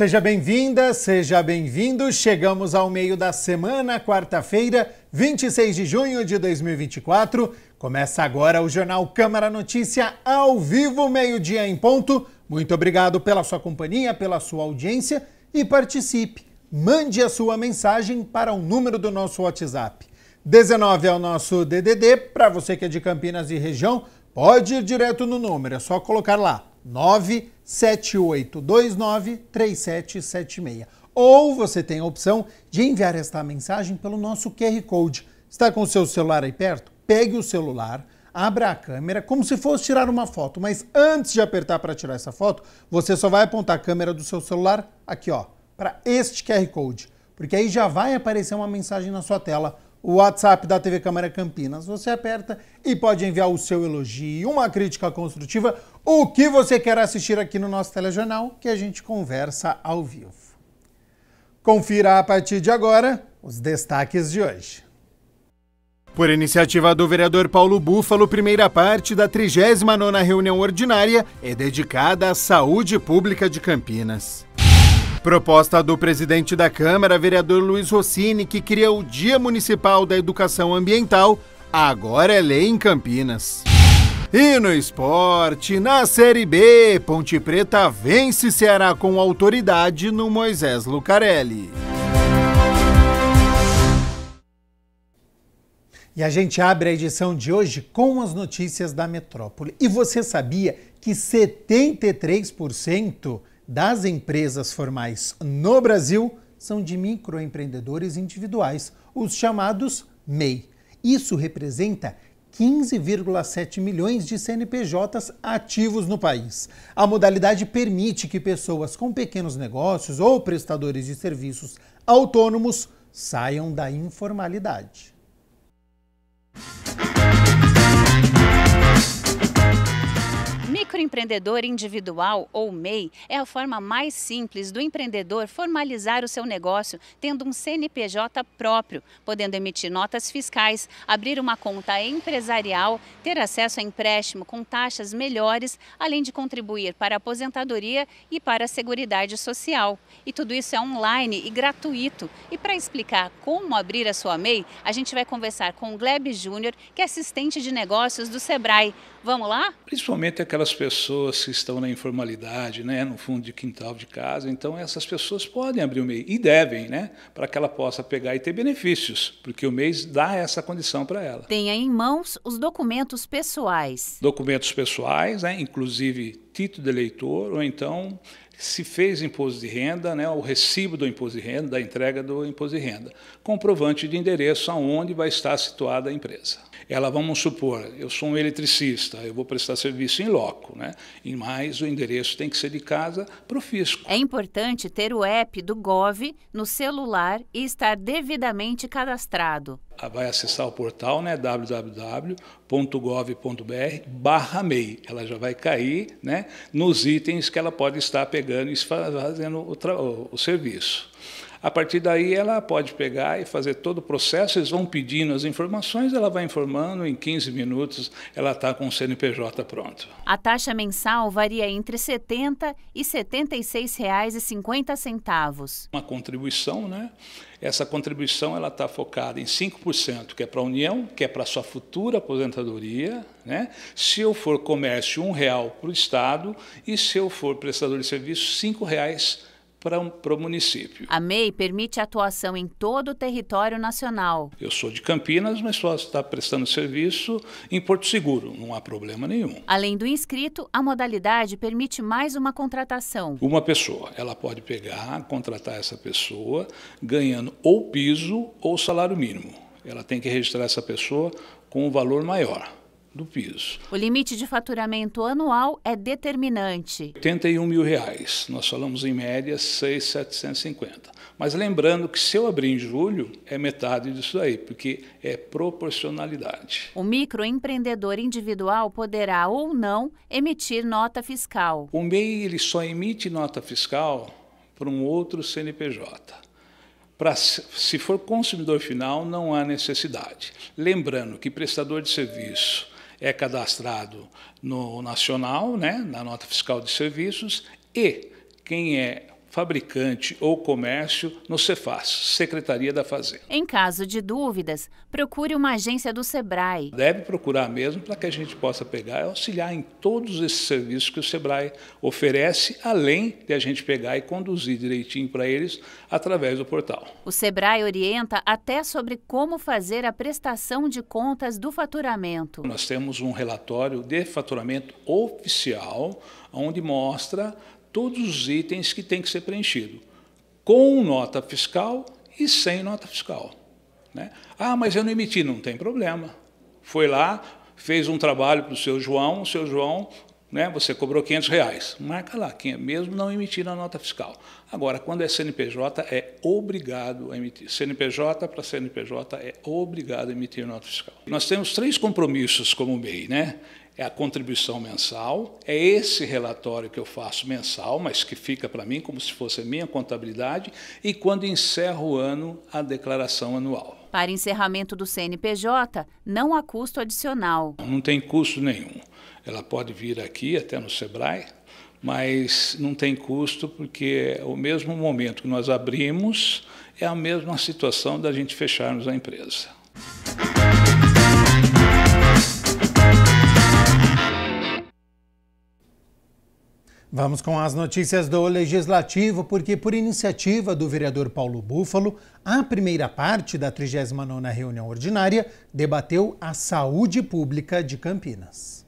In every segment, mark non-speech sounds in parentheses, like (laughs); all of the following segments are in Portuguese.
Seja bem-vinda, seja bem-vindo. Chegamos ao meio da semana, quarta-feira, 26 de junho de 2024. Começa agora o Jornal Câmara Notícia ao vivo, meio-dia em ponto. Muito obrigado pela sua companhia, pela sua audiência e participe. Mande a sua mensagem para o número do nosso WhatsApp. 19 é o nosso DDD. Para você que é de Campinas e região, pode ir direto no número, é só colocar lá. 978293776. Ou você tem a opção de enviar esta mensagem pelo nosso QR Code. Está com o seu celular aí perto? Pegue o celular, abra a câmera como se fosse tirar uma foto, mas antes de apertar para tirar essa foto, você só vai apontar a câmera do seu celular aqui, ó, para este QR Code, porque aí já vai aparecer uma mensagem na sua tela o WhatsApp da TV Câmara Campinas. Você aperta e pode enviar o seu elogio, uma crítica construtiva, o que você quer assistir aqui no nosso telejornal, que a gente conversa ao vivo. Confira a partir de agora os destaques de hoje. Por iniciativa do vereador Paulo Búfalo, primeira parte da 39ª reunião ordinária é dedicada à saúde pública de Campinas. Proposta do presidente da Câmara, vereador Luiz Rossini, que cria o Dia Municipal da Educação Ambiental, agora é lei em Campinas. E no esporte, na Série B, Ponte Preta vence Ceará com autoridade no Moisés Lucarelli. E a gente abre a edição de hoje com as notícias da metrópole. E você sabia que 73% das empresas formais no Brasil são de microempreendedores individuais, os chamados MEI. Isso representa 15,7 milhões de CNPJs ativos no país. A modalidade permite que pessoas com pequenos negócios ou prestadores de serviços autônomos saiam da informalidade. microempreendedor individual, ou MEI, é a forma mais simples do empreendedor formalizar o seu negócio tendo um CNPJ próprio, podendo emitir notas fiscais, abrir uma conta empresarial, ter acesso a empréstimo com taxas melhores, além de contribuir para a aposentadoria e para a Seguridade Social. E tudo isso é online e gratuito. E para explicar como abrir a sua MEI, a gente vai conversar com o Gleb Júnior, que é assistente de negócios do Sebrae. Vamos lá? Principalmente aquelas pessoas que estão na informalidade, né, no fundo de quintal de casa. Então, essas pessoas podem abrir o MEI e devem, né, para que ela possa pegar e ter benefícios, porque o MEI dá essa condição para ela. Tenha em mãos os documentos pessoais. Documentos pessoais, né, inclusive título de eleitor, ou então se fez imposto de renda, né, o recibo do imposto de renda, da entrega do imposto de renda, comprovante de endereço aonde vai estar situada a empresa ela, vamos supor, eu sou um eletricista, eu vou prestar serviço em loco, né? E mais o endereço tem que ser de casa para o fisco. É importante ter o app do Gov no celular e estar devidamente cadastrado. Ah, vai acessar o portal, né? www.gov.br barra MEI. Ela já vai cair né, nos itens que ela pode estar pegando e fazendo o, o serviço. A partir daí, ela pode pegar e fazer todo o processo, eles vão pedindo as informações, ela vai informando, em 15 minutos ela está com o CNPJ pronto. A taxa mensal varia entre 70,00 e R$ 76,50. Uma contribuição, né? Essa contribuição ela está focada em 5%, que é para a União, que é para a sua futura aposentadoria. Né? Se eu for comércio, um real para o Estado, e se eu for prestador de serviço, cinco reais para o município. A MEI permite atuação em todo o território nacional. Eu sou de Campinas, mas só está prestando serviço em Porto Seguro, não há problema nenhum. Além do inscrito, a modalidade permite mais uma contratação. Uma pessoa, ela pode pegar, contratar essa pessoa, ganhando ou piso ou salário mínimo. Ela tem que registrar essa pessoa com um valor maior do piso. O limite de faturamento anual é determinante. 81 mil reais, nós falamos em média 6,750. Mas lembrando que se eu abrir em julho, é metade disso aí, porque é proporcionalidade. O microempreendedor individual poderá ou não emitir nota fiscal. O MEI ele só emite nota fiscal para um outro CNPJ. Pra, se for consumidor final, não há necessidade. Lembrando que prestador de serviço é cadastrado no Nacional, né, na nota fiscal de serviços, e quem é fabricante ou comércio no Cefaz, Secretaria da Fazenda. Em caso de dúvidas, procure uma agência do Sebrae. Deve procurar mesmo para que a gente possa pegar e auxiliar em todos esses serviços que o Sebrae oferece, além de a gente pegar e conduzir direitinho para eles através do portal. O Sebrae orienta até sobre como fazer a prestação de contas do faturamento. Nós temos um relatório de faturamento oficial, onde mostra todos os itens que tem que ser preenchido, com nota fiscal e sem nota fiscal. Né? Ah, mas eu não emiti, não tem problema. Foi lá, fez um trabalho para o seu João, o seu João, né, você cobrou 500 reais. Marca lá, mesmo não emitir a nota fiscal. Agora, quando é CNPJ, é obrigado a emitir. CNPJ para CNPJ é obrigado a emitir nota fiscal. Nós temos três compromissos como MEI, né? é a contribuição mensal, é esse relatório que eu faço mensal, mas que fica para mim como se fosse a minha contabilidade, e quando encerro o ano, a declaração anual. Para encerramento do CNPJ, não há custo adicional. Não tem custo nenhum. Ela pode vir aqui, até no SEBRAE, mas não tem custo porque o mesmo momento que nós abrimos é a mesma situação da gente fecharmos a empresa. Vamos com as notícias do Legislativo, porque por iniciativa do vereador Paulo Búfalo, a primeira parte da 39ª reunião ordinária debateu a saúde pública de Campinas.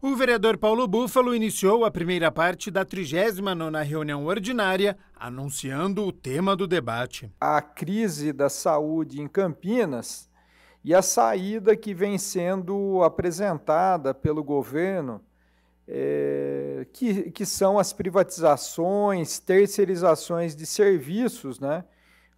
O vereador Paulo Búfalo iniciou a primeira parte da 39ª reunião ordinária, anunciando o tema do debate. A crise da saúde em Campinas e a saída que vem sendo apresentada pelo governo é, que, que são as privatizações, terceirizações de serviços, né,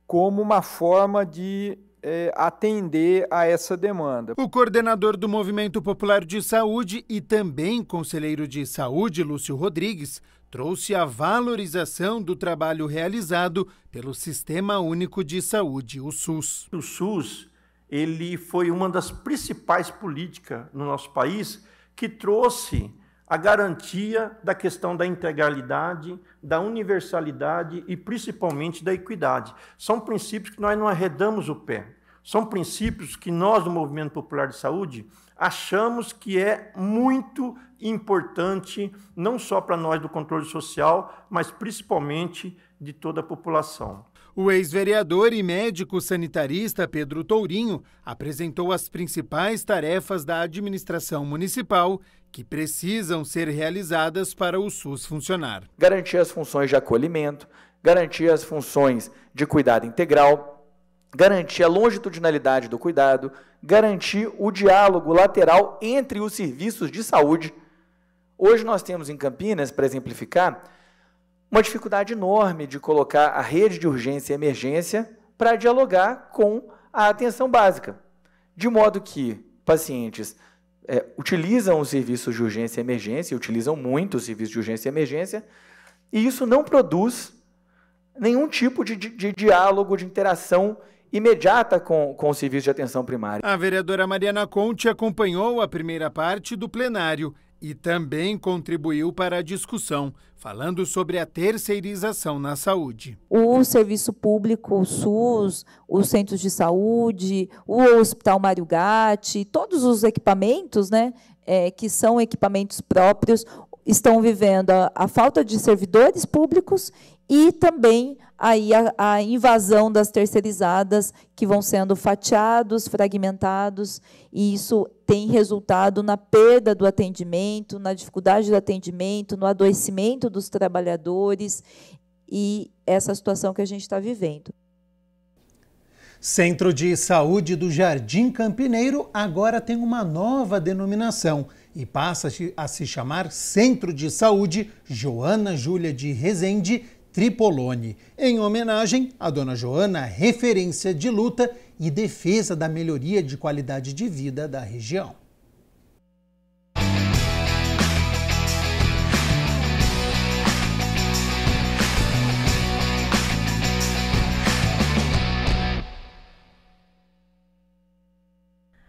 como uma forma de é, atender a essa demanda. O coordenador do Movimento Popular de Saúde e também conselheiro de saúde, Lúcio Rodrigues, trouxe a valorização do trabalho realizado pelo Sistema Único de Saúde, o SUS. O SUS, ele foi uma das principais políticas no nosso país que trouxe a garantia da questão da integralidade, da universalidade e principalmente da equidade. São princípios que nós não arredamos o pé. São princípios que nós do Movimento Popular de Saúde achamos que é muito importante não só para nós do controle social, mas principalmente de toda a população. O ex-vereador e médico sanitarista Pedro Tourinho apresentou as principais tarefas da administração municipal que precisam ser realizadas para o SUS funcionar. Garantir as funções de acolhimento, garantir as funções de cuidado integral, garantir a longitudinalidade do cuidado, garantir o diálogo lateral entre os serviços de saúde. Hoje nós temos em Campinas, para exemplificar, uma dificuldade enorme de colocar a rede de urgência e emergência para dialogar com a atenção básica, de modo que pacientes é, utilizam os serviços de urgência e emergência, utilizam muito os serviços de urgência e emergência, e isso não produz nenhum tipo de, de, de diálogo, de interação imediata com, com o serviço de atenção primária. A vereadora Mariana Conte acompanhou a primeira parte do plenário e também contribuiu para a discussão, falando sobre a terceirização na saúde. O serviço público, o SUS, os centros de saúde, o Hospital Mário Gatti, todos os equipamentos, né, é, que são equipamentos próprios, estão vivendo a, a falta de servidores públicos e também aí a, a, invasão das terceirizadas que vão sendo fatiados, fragmentados, e isso tem resultado na perda do atendimento, na dificuldade do atendimento, no adoecimento dos trabalhadores e essa situação que a gente está vivendo. Centro de Saúde do Jardim Campineiro agora tem uma nova denominação e passa a se chamar Centro de Saúde Joana Júlia de Rezende Tripolone, em homenagem a Dona Joana, referência de luta e defesa da melhoria de qualidade de vida da região.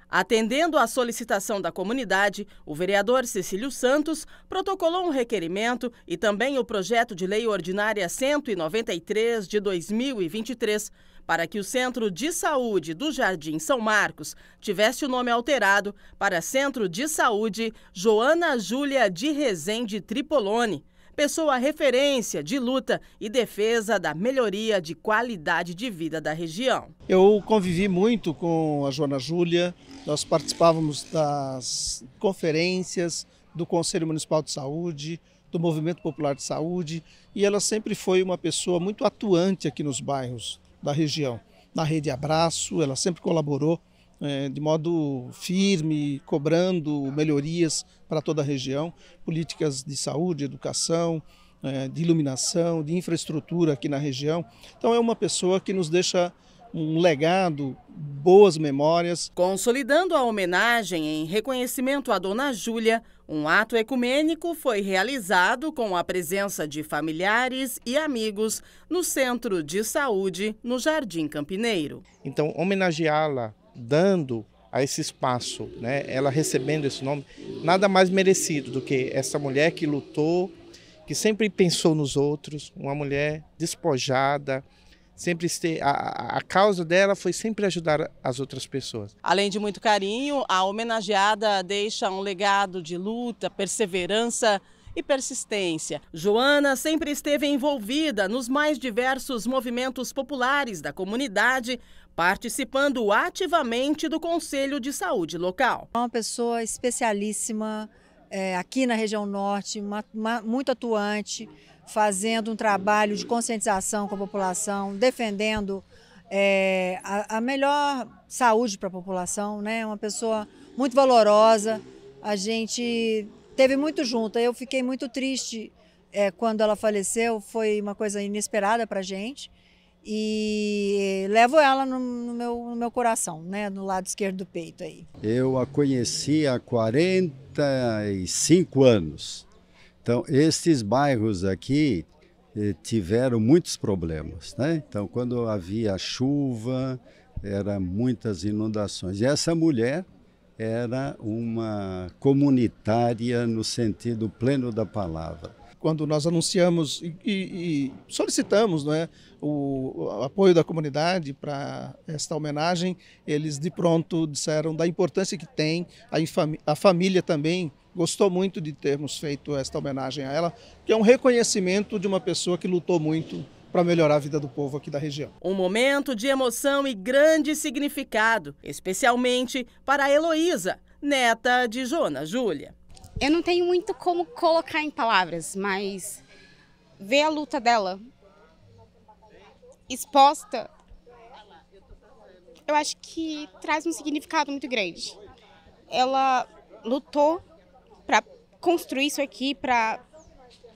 Atendendo à solicitação da comunidade, o vereador Cecílio Santos protocolou um requerimento e também o projeto de lei ordinária 193 de 2023 para que o Centro de Saúde do Jardim São Marcos tivesse o nome alterado para Centro de Saúde Joana Júlia de Rezende Tripolone pessoa referência de luta e defesa da melhoria de qualidade de vida da região. Eu convivi muito com a Joana Júlia, nós participávamos das conferências do Conselho Municipal de Saúde, do Movimento Popular de Saúde, e ela sempre foi uma pessoa muito atuante aqui nos bairros da região. Na Rede Abraço, ela sempre colaborou é, de modo firme, cobrando melhorias para toda a região, políticas de saúde, educação, é, de iluminação, de infraestrutura aqui na região. Então é uma pessoa que nos deixa um legado, boas memórias. Consolidando a homenagem em reconhecimento à Dona Júlia, um ato ecumênico foi realizado com a presença de familiares e amigos no Centro de Saúde, no Jardim Campineiro. Então, homenageá-la dando a esse espaço, né? ela recebendo esse nome, nada mais merecido do que essa mulher que lutou, que sempre pensou nos outros, uma mulher despojada, sempre este... a, a causa dela foi sempre ajudar as outras pessoas. Além de muito carinho, a homenageada deixa um legado de luta, perseverança e persistência. Joana sempre esteve envolvida nos mais diversos movimentos populares da comunidade, participando ativamente do Conselho de Saúde local. É uma pessoa especialíssima é, aqui na região norte, uma, uma, muito atuante, fazendo um trabalho de conscientização com a população, defendendo é, a, a, melhor saúde para a população, né? É uma pessoa muito valorosa. A gente teve muito junto. Eu fiquei muito triste é, quando ela faleceu. Foi uma coisa inesperada para a gente e levo ela no, no, meu, no meu coração, né, no lado esquerdo do peito aí. Eu a conheci há 45 anos. Então, estes bairros aqui eh, tiveram muitos problemas, né? Então, quando havia chuva, eram muitas inundações. E essa mulher era uma comunitária no sentido pleno da palavra quando nós anunciamos e, e, e solicitamos não é, o, o apoio da comunidade para esta homenagem, eles de pronto disseram da importância que tem, a, a família também gostou muito de termos feito esta homenagem a ela, que é um reconhecimento de uma pessoa que lutou muito para melhorar a vida do povo aqui da região. Um momento de emoção e grande significado, especialmente para a Heloísa, neta de Jona Júlia. Eu não tenho muito como colocar em palavras, mas ver a luta dela exposta, eu acho que traz um significado muito grande. Ela lutou para construir isso aqui, para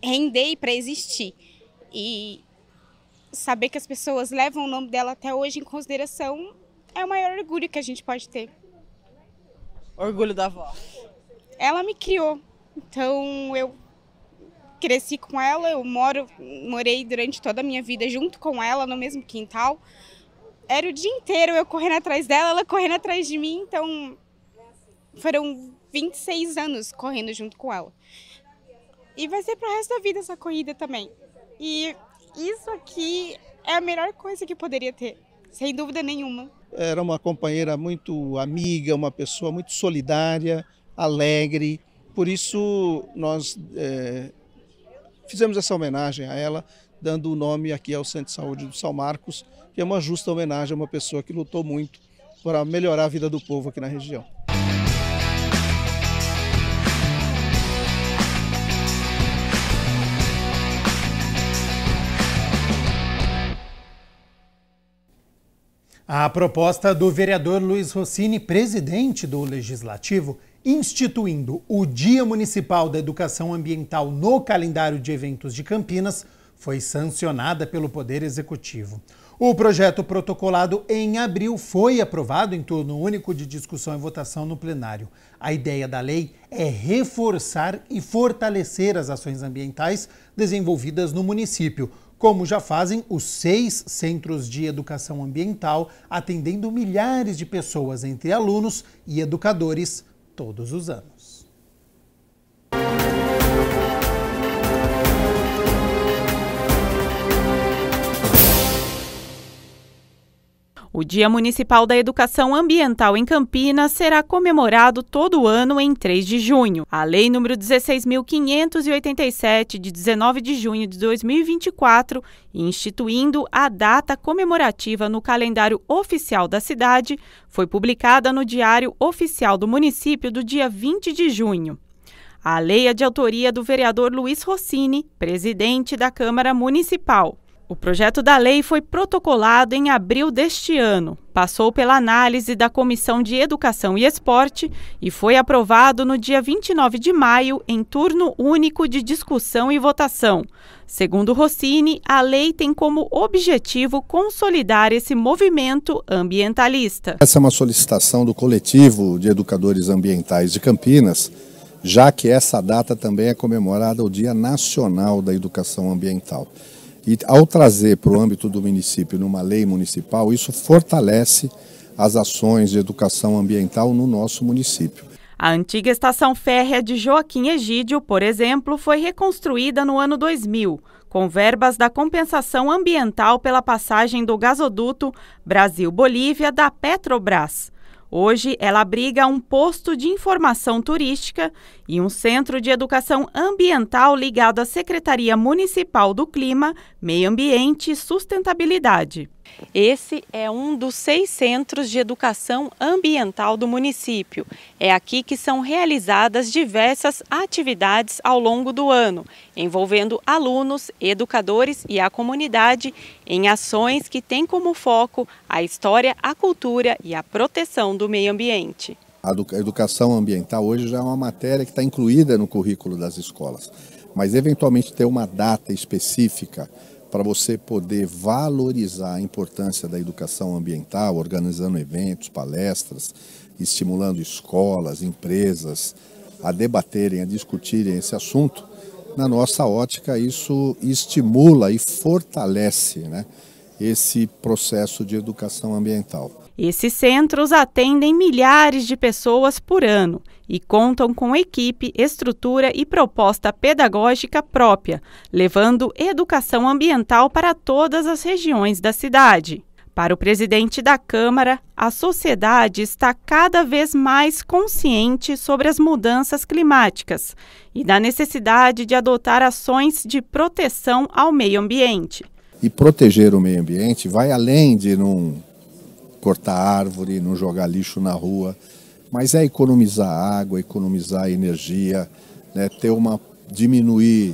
render e para existir. E saber que as pessoas levam o nome dela até hoje em consideração é o maior orgulho que a gente pode ter. Orgulho da avó ela me criou. Então eu cresci com ela, eu moro, morei durante toda a minha vida junto com ela no mesmo quintal. Era o dia inteiro eu correndo atrás dela, ela correndo atrás de mim, então foram 26 anos correndo junto com ela. E vai ser para o resto da vida essa corrida também. E isso aqui é a melhor coisa que poderia ter, sem dúvida nenhuma. Era uma companheira muito amiga, uma pessoa muito solidária, alegre. Por isso, nós é, fizemos essa homenagem a ela, dando o nome aqui ao Centro de Saúde do São Marcos, que é uma justa homenagem a uma pessoa que lutou muito para melhorar a vida do povo aqui na região. A proposta do vereador Luiz Rossini, presidente do Legislativo, instituindo o Dia Municipal da Educação Ambiental no calendário de eventos de Campinas, foi sancionada pelo Poder Executivo. O projeto protocolado em abril foi aprovado em turno único de discussão e votação no plenário. A ideia da lei é reforçar e fortalecer as ações ambientais desenvolvidas no município, como já fazem os seis centros de educação ambiental, atendendo milhares de pessoas entre alunos e educadores todos os anos. O Dia Municipal da Educação Ambiental em Campinas será comemorado todo ano em 3 de junho. A Lei nº 16.587, de 19 de junho de 2024, instituindo a data comemorativa no calendário oficial da cidade, foi publicada no Diário Oficial do Município do dia 20 de junho. A lei é de autoria do vereador Luiz Rossini, presidente da Câmara Municipal. O projeto da lei foi protocolado em abril deste ano, passou pela análise da Comissão de Educação e Esporte e foi aprovado no dia 29 de maio em turno único de discussão e votação. Segundo Rossini, a lei tem como objetivo consolidar esse movimento ambientalista. Essa é uma solicitação do coletivo de educadores ambientais de Campinas, já que essa data também é comemorada o Dia Nacional da Educação Ambiental. E ao trazer para o âmbito do município, numa lei municipal, isso fortalece as ações de educação ambiental no nosso município. A antiga estação férrea de Joaquim Egídio, por exemplo, foi reconstruída no ano 2000, com verbas da compensação ambiental pela passagem do gasoduto Brasil-Bolívia da Petrobras. Hoje, ela abriga um posto de informação turística e um centro de educação ambiental ligado à Secretaria Municipal do Clima, Meio Ambiente e Sustentabilidade. Esse é um dos seis centros de educação ambiental do município. É aqui que são realizadas diversas atividades ao longo do ano, envolvendo alunos, educadores e a comunidade em ações que têm como foco a história, a cultura e a proteção do meio ambiente. A educação ambiental hoje já é uma matéria que está incluída no currículo das escolas, mas eventualmente ter uma data específica para você poder valorizar a importância da educação ambiental, organizando eventos, palestras, estimulando escolas, empresas a debaterem, a discutirem esse assunto, na nossa ótica isso estimula e fortalece né, esse processo de educação ambiental. Esses centros atendem milhares de pessoas por ano e contam com equipe, estrutura e proposta pedagógica própria, levando educação ambiental para todas as regiões da cidade. Para o presidente da Câmara, a sociedade está cada vez mais consciente sobre as mudanças climáticas e da necessidade de adotar ações de proteção ao meio ambiente. E proteger o meio ambiente vai além de não cortar árvore, não jogar lixo na rua, mas é economizar água, economizar energia, né, ter uma diminuir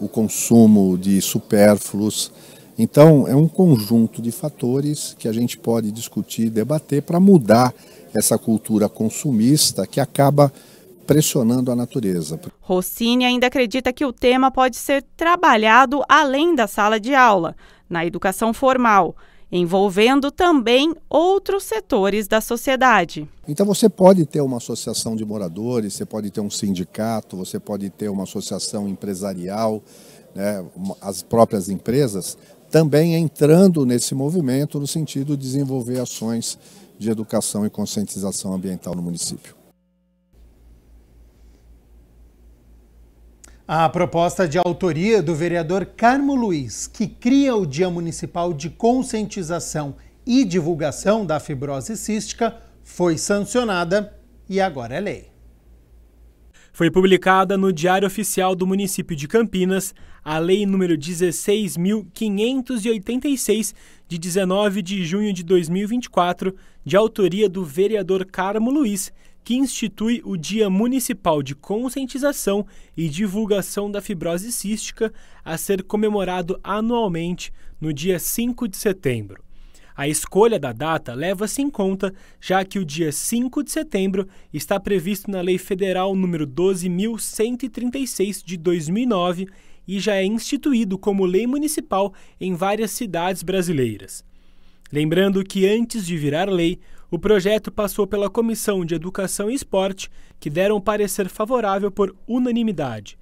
o consumo de supérfluos. Então, é um conjunto de fatores que a gente pode discutir, debater para mudar essa cultura consumista que acaba pressionando a natureza. Rossini ainda acredita que o tema pode ser trabalhado além da sala de aula, na educação formal envolvendo também outros setores da sociedade. Então você pode ter uma associação de moradores, você pode ter um sindicato, você pode ter uma associação empresarial, né, as próprias empresas também entrando nesse movimento no sentido de desenvolver ações de educação e conscientização ambiental no município. A proposta de autoria do vereador Carmo Luiz, que cria o Dia Municipal de Conscientização e Divulgação da Fibrose Cística, foi sancionada e agora é lei. Foi publicada no Diário Oficial do Município de Campinas a Lei número 16.586, de 19 de junho de 2024, de autoria do vereador Carmo Luiz, que institui o Dia Municipal de Conscientização e Divulgação da Fibrose Cística, a ser comemorado anualmente no dia 5 de setembro. A escolha da data leva-se em conta, já que o dia 5 de setembro está previsto na Lei Federal nº 12.136 de 2009 e já é instituído como lei municipal em várias cidades brasileiras. Lembrando que antes de virar lei, o projeto passou pela Comissão de Educação e Esporte, que deram parecer favorável por unanimidade.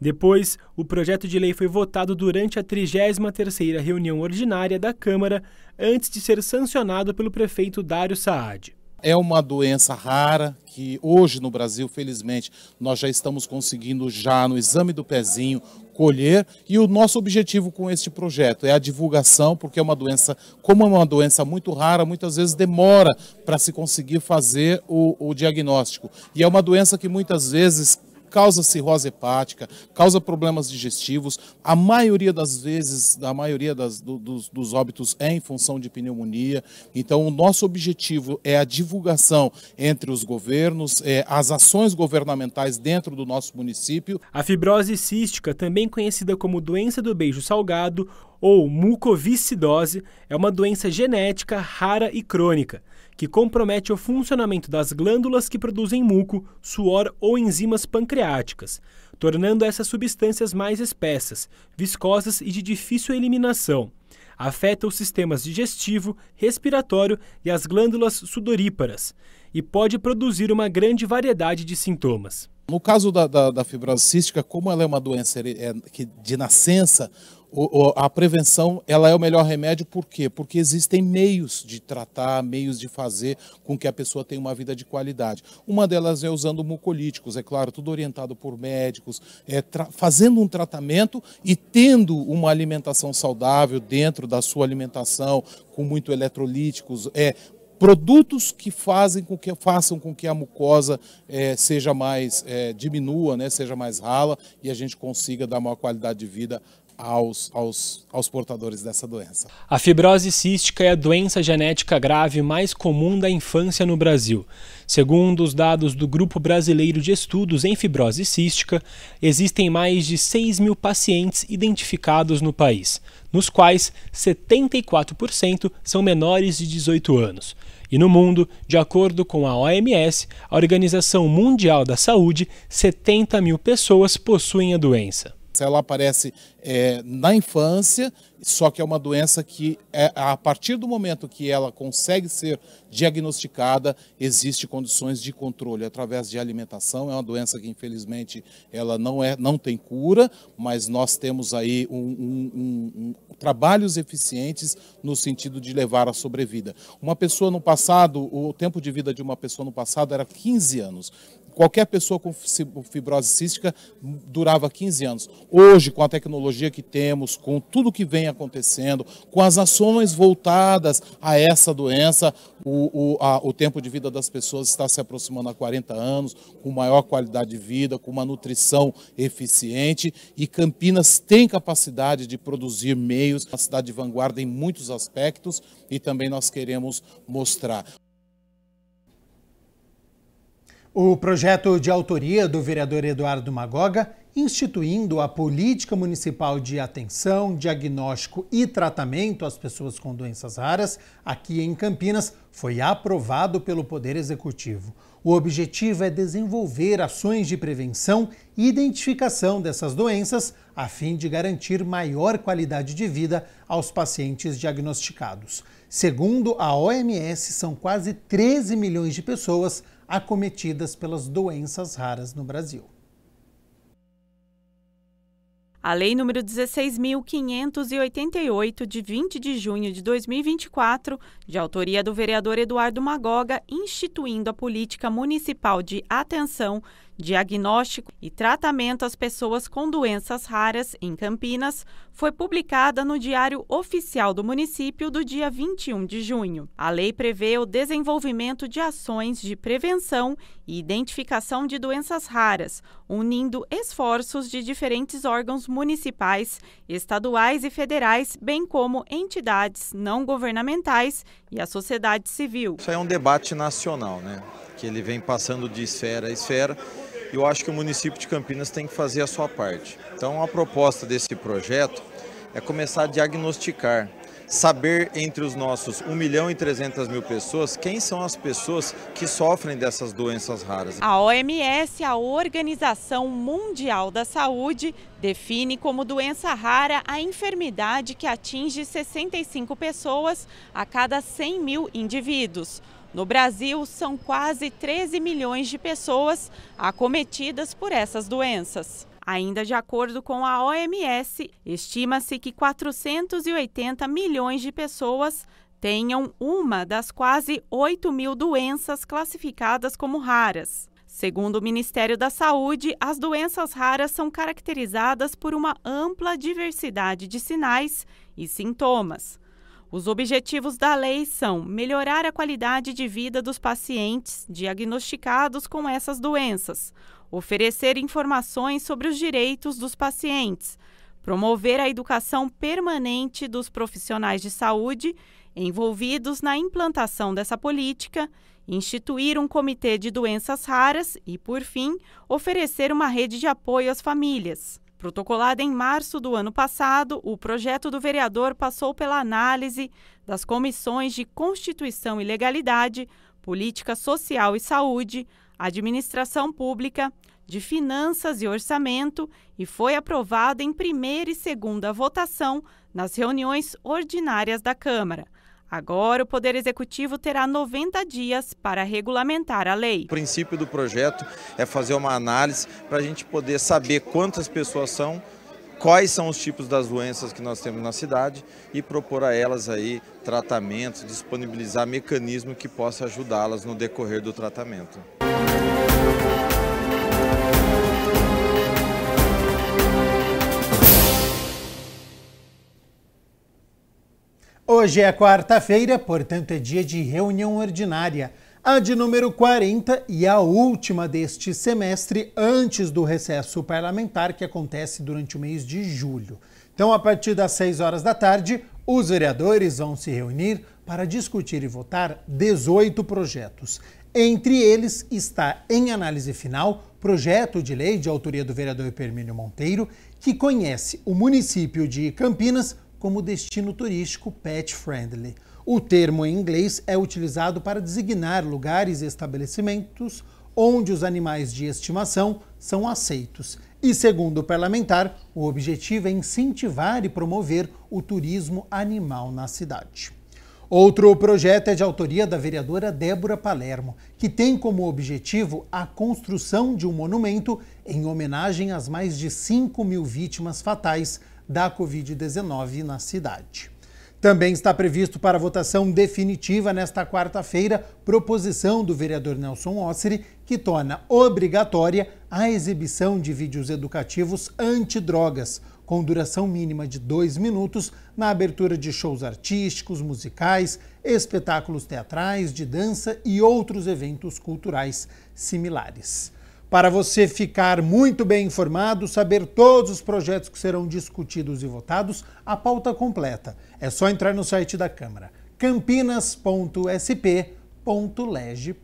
Depois, o projeto de lei foi votado durante a 33ª reunião ordinária da Câmara, antes de ser sancionado pelo prefeito Dário Saad. É uma doença rara que hoje no Brasil, felizmente, nós já estamos conseguindo já no exame do pezinho colher. E o nosso objetivo com este projeto é a divulgação, porque é uma doença, como é uma doença muito rara, muitas vezes demora para se conseguir fazer o, o diagnóstico. E é uma doença que muitas vezes causa cirrose hepática, causa problemas digestivos. A maioria das vezes, a maioria das, do, dos, dos óbitos é em função de pneumonia. Então, o nosso objetivo é a divulgação entre os governos, é, as ações governamentais dentro do nosso município. A fibrose cística, também conhecida como doença do beijo salgado ou mucoviscidose, é uma doença genética rara e crônica que compromete o funcionamento das glândulas que produzem muco, suor ou enzimas pancreáticas, tornando essas substâncias mais espessas, viscosas e de difícil eliminação. Afeta os sistemas digestivo, respiratório e as glândulas sudoríparas, e pode produzir uma grande variedade de sintomas. No caso da, da, da fibrose cística, como ela é uma doença é que de nascença a prevenção ela é o melhor remédio, por quê? Porque existem meios de tratar, meios de fazer com que a pessoa tenha uma vida de qualidade. Uma delas é usando mucolíticos, é claro, tudo orientado por médicos, é, fazendo um tratamento e tendo uma alimentação saudável dentro da sua alimentação, com muito eletrolíticos, é, produtos que fazem com que façam com que a mucosa é, seja mais é, diminua, né, seja mais rala e a gente consiga dar maior qualidade de vida aos, aos, aos portadores dessa doença. A fibrose cística é a doença genética grave mais comum da infância no Brasil. Segundo os dados do Grupo Brasileiro de Estudos em Fibrose Cística, existem mais de 6 mil pacientes identificados no país, nos quais 74% são menores de 18 anos. E no mundo, de acordo com a OMS, a Organização Mundial da Saúde, 70 mil pessoas possuem a doença ela aparece é, na infância, só que é uma doença que, é, a partir do momento que ela consegue ser diagnosticada, existe condições de controle através de alimentação. É uma doença que, infelizmente, ela não, é, não tem cura, mas nós temos aí um, um, um, trabalhos eficientes no sentido de levar a sobrevida. Uma pessoa no passado, o tempo de vida de uma pessoa no passado era 15 anos qualquer pessoa com fibrose cística durava 15 anos. Hoje, com a tecnologia que temos, com tudo que vem acontecendo, com as ações voltadas a essa doença, o, o, a, o tempo de vida das pessoas está se aproximando a 40 anos, com maior qualidade de vida, com uma nutrição eficiente e Campinas tem capacidade de produzir meios, uma cidade de vanguarda em muitos aspectos e também nós queremos mostrar. O projeto de autoria do vereador Eduardo Magoga, instituindo a Política Municipal de Atenção, Diagnóstico e Tratamento às Pessoas com Doenças Raras, aqui em Campinas, foi aprovado pelo Poder Executivo. O objetivo é desenvolver ações de prevenção e identificação dessas doenças, a fim de garantir maior qualidade de vida aos pacientes diagnosticados. Segundo a OMS, são quase 13 milhões de pessoas acometidas pelas doenças raras no Brasil. A Lei número 16.588, de 20 de junho de 2024, de autoria do vereador Eduardo Magoga, instituindo a Política Municipal de Atenção, Diagnóstico e Tratamento às Pessoas com Doenças Raras em Campinas foi publicada no Diário Oficial do Município do dia 21 de junho. A lei prevê o desenvolvimento de ações de prevenção e identificação de doenças raras, unindo esforços de diferentes órgãos municipais, estaduais e federais, bem como entidades não governamentais e a sociedade civil. Isso é um debate nacional, né? Que ele vem passando de esfera a esfera eu acho que o município de Campinas tem que fazer a sua parte. Então, a proposta desse projeto é começar a diagnosticar, saber entre os nossos 1 milhão e 300 mil pessoas quem são as pessoas que sofrem dessas doenças raras. A OMS, a Organização Mundial da Saúde, define como doença rara a enfermidade que atinge 65 pessoas a cada 100 mil indivíduos. No Brasil, são quase 13 milhões de pessoas acometidas por essas doenças. Ainda de acordo com a OMS, estima-se que 480 milhões de pessoas tenham uma das quase 8 mil doenças classificadas como raras. Segundo o Ministério da Saúde, as doenças raras são caracterizadas por uma ampla diversidade de sinais e sintomas. Os objetivos da lei são melhorar a qualidade de vida dos pacientes diagnosticados com essas doenças, oferecer informações sobre os direitos dos pacientes, promover a educação permanente dos profissionais de saúde envolvidos na implantação dessa política, instituir um comitê de doenças raras e, por fim, oferecer uma rede de apoio às famílias. Protocolado em março do ano passado, o projeto do vereador passou pela análise das comissões de Constituição e Legalidade, Política Social e Saúde, Administração Pública, de Finanças e Orçamento e foi aprovado em primeira e segunda votação nas reuniões ordinárias da Câmara. Agora, o Poder Executivo terá 90 dias para regulamentar a lei. O princípio do projeto é fazer uma análise para a gente poder saber quantas pessoas são, quais são os tipos das doenças que nós temos na cidade e propor a elas aí tratamentos, disponibilizar mecanismo que possa ajudá-las no decorrer do tratamento. Hoje é quarta-feira, portanto é dia de reunião ordinária, a de número 40 e a última deste semestre antes do recesso parlamentar que acontece durante o mês de julho. Então, a partir das 6 horas da tarde, os vereadores vão se reunir para discutir e votar 18 projetos. Entre eles está em análise final projeto de lei de autoria do vereador Permínio Monteiro, que conhece o município de Campinas como destino turístico pet friendly. O termo em inglês é utilizado para designar lugares e estabelecimentos onde os animais de estimação são aceitos. E, segundo o parlamentar, o objetivo é incentivar e promover o turismo animal na cidade. Outro projeto é de autoria da vereadora Débora Palermo, que tem como objetivo a construção de um monumento em homenagem às mais de 5 mil vítimas fatais da Covid-19 na cidade. Também está previsto para votação definitiva nesta quarta-feira proposição do vereador Nelson Ossery que torna obrigatória a exibição de vídeos educativos antidrogas, com duração mínima de dois minutos, na abertura de shows artísticos, musicais, espetáculos teatrais, de dança e outros eventos culturais similares para você ficar muito bem informado, saber todos os projetos que serão discutidos e votados, a pauta completa. É só entrar no site da Câmara, campinas.sp.lege.br.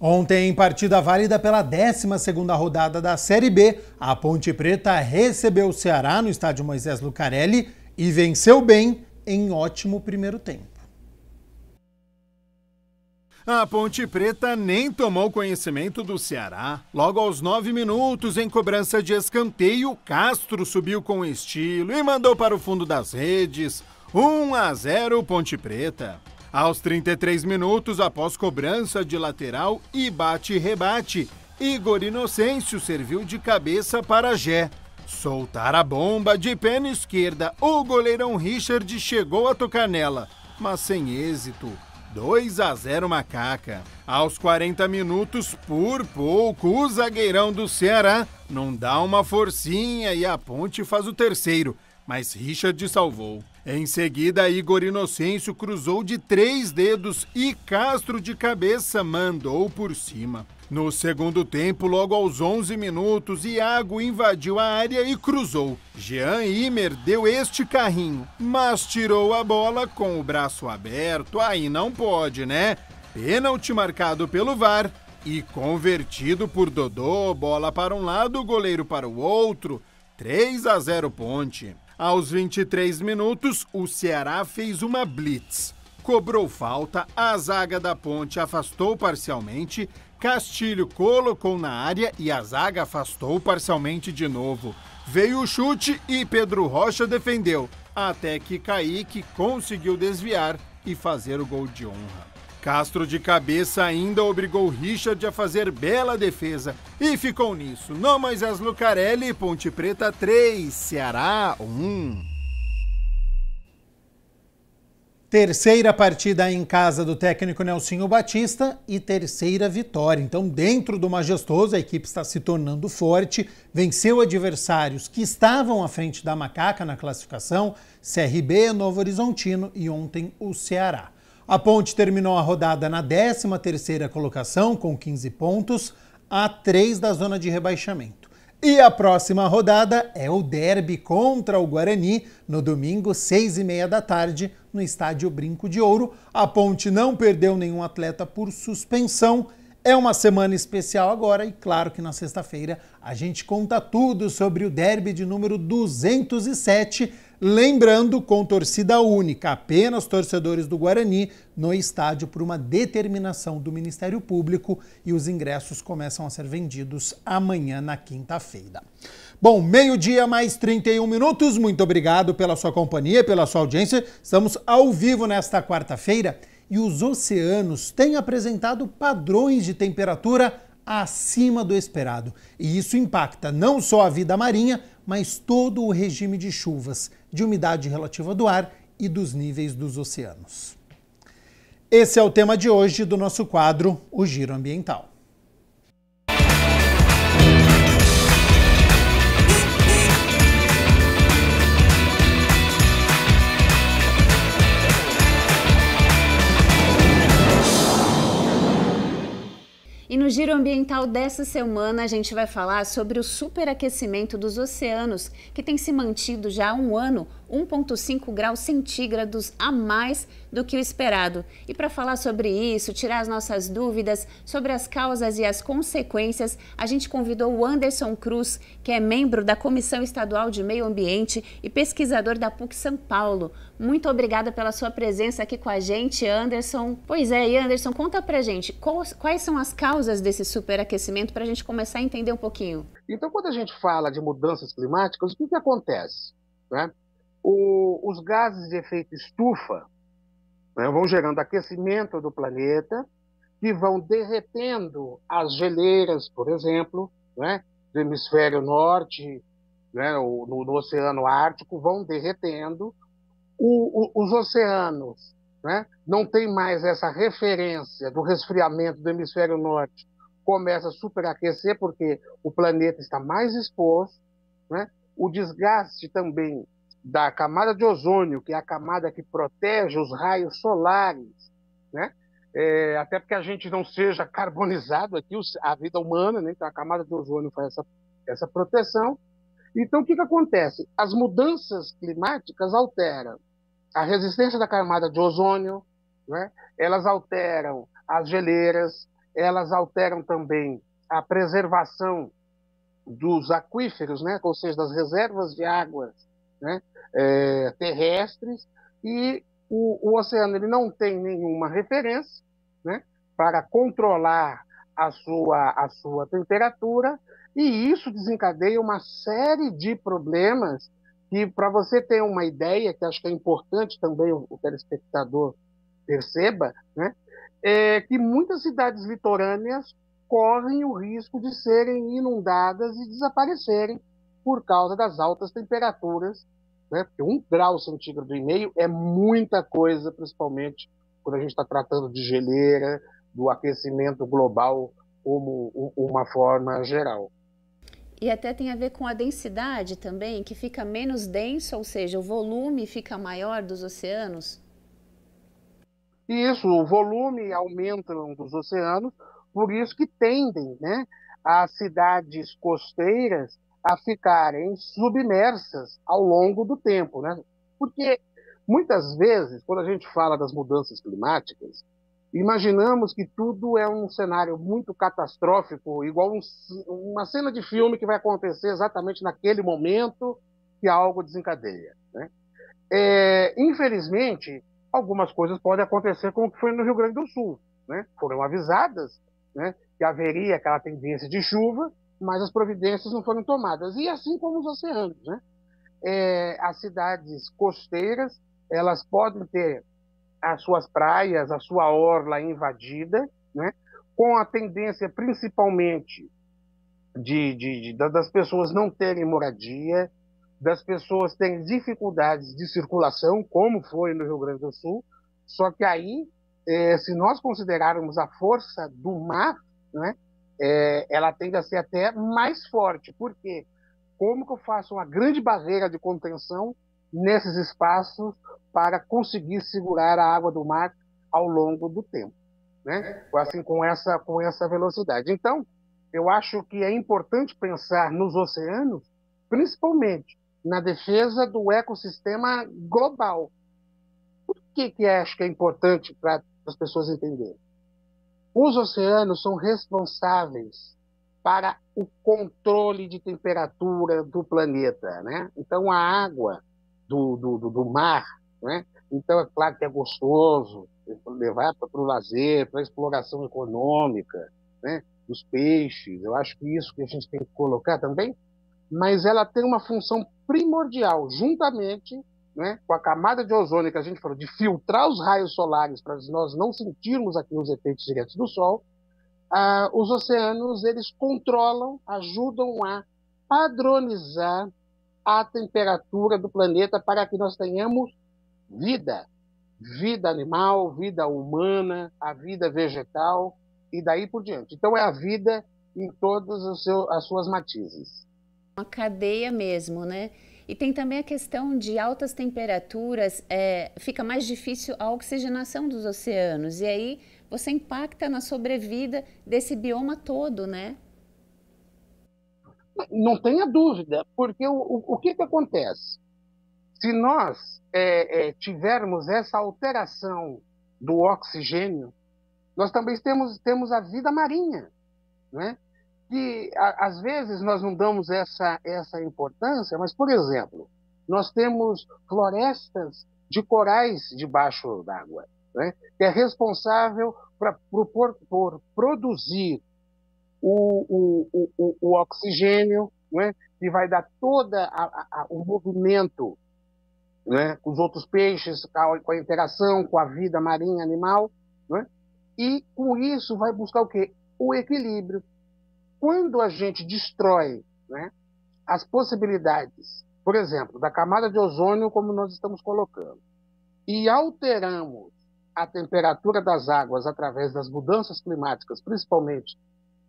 Ontem, em partida válida pela 12ª rodada da Série B, a Ponte Preta recebeu o Ceará no estádio Moisés Lucarelli e venceu bem em ótimo primeiro tempo. A Ponte Preta nem tomou conhecimento do Ceará. Logo aos nove minutos, em cobrança de escanteio, Castro subiu com estilo e mandou para o fundo das redes. 1 a 0 Ponte Preta. Aos 33 minutos, após cobrança de lateral e bate-rebate, Igor Inocêncio serviu de cabeça para Gé. Soltar a bomba de perna esquerda, o goleirão Richard chegou a tocar nela, mas sem êxito. 2 a 0 Macaca. Aos 40 minutos, por pouco, o zagueirão do Ceará não dá uma forcinha e a ponte faz o terceiro, mas Richard salvou. Em seguida, Igor Inocêncio cruzou de três dedos e Castro de cabeça mandou por cima. No segundo tempo, logo aos 11 minutos, Iago invadiu a área e cruzou. Jean Imer deu este carrinho, mas tirou a bola com o braço aberto. Aí não pode, né? Pênalti marcado pelo VAR e convertido por Dodô. Bola para um lado, goleiro para o outro. 3 a 0 Ponte. Aos 23 minutos, o Ceará fez uma blitz. Cobrou falta, a zaga da Ponte afastou parcialmente Castilho colocou na área e a zaga afastou parcialmente de novo. Veio o chute e Pedro Rocha defendeu, até que Kaique conseguiu desviar e fazer o gol de honra. Castro de cabeça ainda obrigou Richard a fazer bela defesa. E ficou nisso. Não mais as Lucarelli, Ponte Preta 3, Ceará 1. Terceira partida em casa do técnico Nelsinho Batista e terceira vitória. Então, dentro do majestoso, a equipe está se tornando forte, venceu adversários que estavam à frente da macaca na classificação, CRB, Novo Horizontino e ontem o Ceará. A Ponte terminou a rodada na 13 terceira colocação com 15 pontos, a 3 da zona de rebaixamento. E a próxima rodada é o derby contra o Guarani, no domingo, seis e meia da tarde, no estádio Brinco de Ouro. A Ponte não perdeu nenhum atleta por suspensão. É uma semana especial agora e claro que na sexta-feira a gente conta tudo sobre o derby de número 207 Lembrando, com torcida única, apenas torcedores do Guarani no estádio por uma determinação do Ministério Público e os ingressos começam a ser vendidos amanhã, na quinta-feira. Bom, meio-dia mais 31 minutos. Muito obrigado pela sua companhia, pela sua audiência. Estamos ao vivo nesta quarta-feira e os oceanos têm apresentado padrões de temperatura acima do esperado. E isso impacta não só a vida marinha, mas todo o regime de chuvas de umidade relativa do ar e dos níveis dos oceanos. Esse é o tema de hoje do nosso quadro O Giro Ambiental. E no giro ambiental dessa semana, a gente vai falar sobre o superaquecimento dos oceanos, que tem se mantido já há um ano 1,5 graus centígrados a mais do que o esperado. E para falar sobre isso, tirar as nossas dúvidas sobre as causas e as consequências, a gente convidou o Anderson Cruz, que é membro da Comissão Estadual de Meio Ambiente e pesquisador da PUC São Paulo. Muito obrigada pela sua presença aqui com a gente, Anderson. Pois é, e Anderson, conta pra gente quais, quais são as causas desse superaquecimento para a gente começar a entender um pouquinho. Então, quando a gente fala de mudanças climáticas, o que, que acontece? Né? O, os gases de efeito estufa né, vão gerando aquecimento do planeta, que vão derretendo as geleiras, por exemplo, né, do hemisfério norte, né, no, no Oceano Ártico, vão derretendo, o, o, os oceanos né, não tem mais essa referência do resfriamento do hemisfério norte, começa a superaquecer porque o planeta está mais exposto, né, o desgaste também da camada de ozônio, que é a camada que protege os raios solares, né, é, até porque a gente não seja carbonizado aqui, a vida humana, né, então a camada de ozônio faz essa, essa proteção, então, o que, que acontece? As mudanças climáticas alteram a resistência da camada de ozônio, né? elas alteram as geleiras, elas alteram também a preservação dos aquíferos, né? ou seja, das reservas de águas né? é, terrestres, e o, o, oceano ele não tem nenhuma referência né? para controlar a sua, a sua temperatura, e isso desencadeia uma série de problemas e para você ter uma ideia, que acho que é importante também o telespectador perceba, né, é que muitas cidades litorâneas correm o risco de serem inundadas e desaparecerem por causa das altas temperaturas, né? porque um grau centígrado e meio é muita coisa, principalmente quando a gente está tratando de geleira, do aquecimento global como uma forma geral. E até tem a ver com a densidade também, que fica menos denso, ou seja, o volume fica maior dos oceanos? Isso, o volume aumenta dos oceanos, por isso que tendem né, as cidades costeiras a ficarem submersas ao longo do tempo. Né? Porque muitas vezes, quando a gente fala das mudanças climáticas, imaginamos que tudo é um cenário muito catastrófico, igual um, uma cena de filme que vai acontecer exatamente naquele momento que algo desencadeia. Né? É, infelizmente, algumas coisas podem acontecer como que foi no Rio Grande do Sul. Né? Foram avisadas né, que haveria aquela tendência de chuva, mas as providências não foram tomadas. E assim como os oceanos. Né? É, as cidades costeiras elas podem ter as suas praias, a sua orla invadida, né? com a tendência principalmente de, de, de, das pessoas não terem moradia, das pessoas terem dificuldades de circulação, como foi no Rio Grande do Sul. Só que aí, eh, se nós considerarmos a força do mar, né, eh, ela tende a ser até mais forte, porque como que eu faço uma grande barreira de contenção nesses espaços para conseguir segurar a água do mar ao longo do tempo, né? Assim com essa com essa velocidade. Então, eu acho que é importante pensar nos oceanos, principalmente na defesa do ecossistema global. Por que que acho que é importante para as pessoas entenderem? Os oceanos são responsáveis para o controle de temperatura do planeta, né? Então a água do, do, do, do mar. Né? Então, é claro que é gostoso levar para o lazer, para a exploração econômica né? dos peixes. Eu acho que é isso que a gente tem que colocar também. Mas ela tem uma função primordial, juntamente né, com a camada de ozônio que a gente falou, de filtrar os raios solares para nós não sentirmos aqui os efeitos diretos do Sol, ah, os oceanos eles controlam, ajudam a padronizar a temperatura do planeta para que nós tenhamos vida, vida animal, vida humana, a vida vegetal e daí por diante. Então é a vida em todas as, seu, as suas matizes. Uma cadeia mesmo, né? E tem também a questão de altas temperaturas, é, fica mais difícil a oxigenação dos oceanos. E aí você impacta na sobrevida desse bioma todo, né? Não tenha dúvida, porque o, o, o que, que acontece? Se nós é, é, tivermos essa alteração do oxigênio, nós também temos, temos a vida marinha, né? que a, às vezes nós não damos essa, essa importância, mas, por exemplo, nós temos florestas de corais debaixo d'água, né? que é responsável pra, pro por, por produzir o, o, o, o oxigênio, né? que vai dar todo o movimento né? com os outros peixes, com a interação com a vida marinha animal, né? e com isso vai buscar o quê? O equilíbrio. Quando a gente destrói né? as possibilidades, por exemplo, da camada de ozônio, como nós estamos colocando, e alteramos a temperatura das águas através das mudanças climáticas, principalmente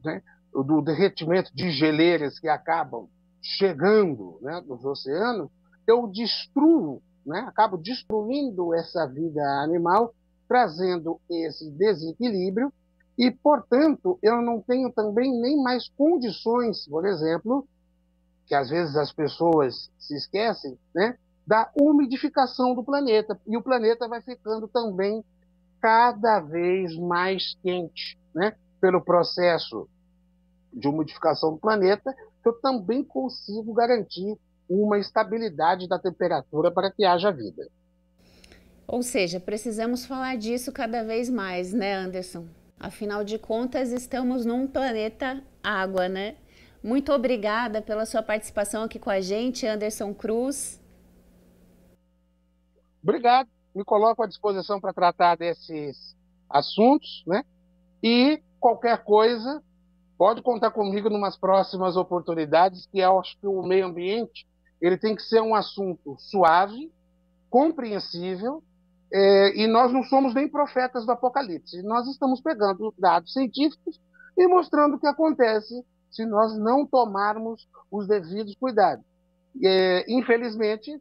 né, do derretimento de geleiras que acabam chegando né, nos oceanos, eu destruo, né, acabo destruindo essa vida animal, trazendo esse desequilíbrio, e, portanto, eu não tenho também nem mais condições, por exemplo, que às vezes as pessoas se esquecem, né, da umidificação do planeta. E o planeta vai ficando também cada vez mais quente, né? pelo processo de modificação do planeta, eu também consigo garantir uma estabilidade da temperatura para que haja vida. Ou seja, precisamos falar disso cada vez mais, né, Anderson? Afinal de contas, estamos num planeta água, né? Muito obrigada pela sua participação aqui com a gente, Anderson Cruz. Obrigado. Me coloco à disposição para tratar desses assuntos, né? E qualquer coisa, pode contar comigo numas próximas oportunidades, que eu acho que o meio ambiente ele tem que ser um assunto suave, compreensível, é, e nós não somos nem profetas do apocalipse. Nós estamos pegando dados científicos e mostrando o que acontece se nós não tomarmos os devidos cuidados. É, infelizmente,